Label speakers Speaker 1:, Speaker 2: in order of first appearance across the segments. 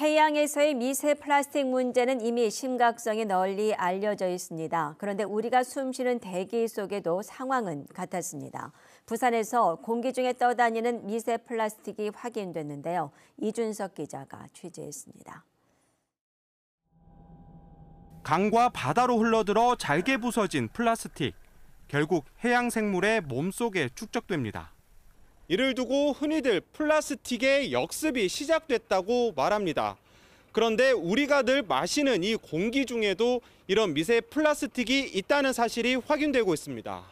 Speaker 1: 해양에서의 미세 플라스틱 문제는 이미 심각성이 널리 알려져 있습니다. 그런데 우리가 숨쉬는 대기 속에도 상황은 같았습니다. 부산에서 공기 중에 떠다니는 미세 플라스틱이 확인됐는데요. 이준석 기자가 취재했습니다.
Speaker 2: 강과 바다로 흘러들어 잘게 부서진 플라스틱. 결국 해양 생물의 몸속에 축적됩니다. 이를 두고 흔히들 플라스틱의 역습이 시작됐다고 말합니다. 그런데 우리가 늘 마시는 이 공기 중에도 이런 미세 플라스틱이 있다는 사실이 확인되고 있습니다.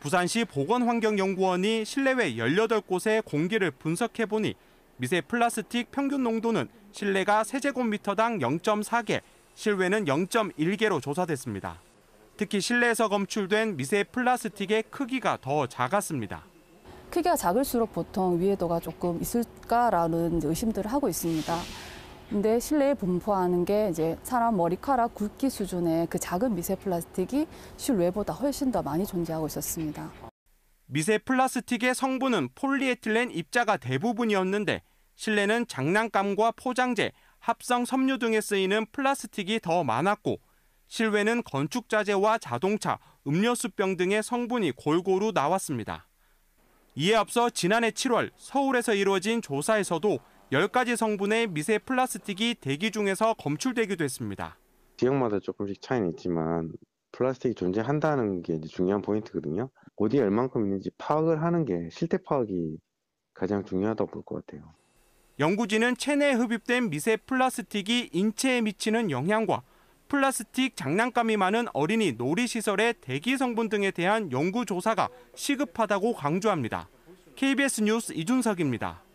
Speaker 2: 부산시 보건환경연구원이 실내외 18곳의 공기를 분석해 보니 미세 플라스틱 평균 농도는 실내가 세제곱미터당 0.4개, 실외는 0.1개로 조사됐습니다. 특히 실내에서 검출된 미세 플라스틱의 크기가 더 작았습니다.
Speaker 3: 크기가 작을수록 보통 위해도가 조금 있을까라는 의심들을 하고 있습니다. 근데 실내에 분포하는 게 이제 사람 머리카락 굵기 수준의 그 작은 미세 플라스틱이 실외보다 훨씬 더 많이 존재하고 있었습니다.
Speaker 2: 미세 플라스틱의 성분은 폴리에틸렌 입자가 대부분이었는데 실내는 장난감과 포장재, 합성 섬유 등에 쓰이는 플라스틱이 더 많았고 실외는 건축 자재와 자동차, 음료수병 등의 성분이 골고루 나왔습니다. 이에 앞서 지난해 7월 서울에서 이루어진 조사에서도 10가지 성분의 미세 플라스틱이 대기 중에서 검출되기도 했습니다. 지역마다 조금씩 차이는
Speaker 4: 있지만 플라스틱이 존재한다는 게 중요한 포인트거든요. 어디에 얼만큼 있는지 파악을 하는 게 실태 파악이 가장 중요하다고 볼 것 같아요.
Speaker 2: 연구진은 체내에 흡입된 미세 플라스틱이 인체에 미치는 영향과 플라스틱 장난감이 많은 어린이 놀이시설의 대기 성분 등에 대한 연구 조사가 시급하다고 강조합니다. KBS 뉴스 이준석입니다.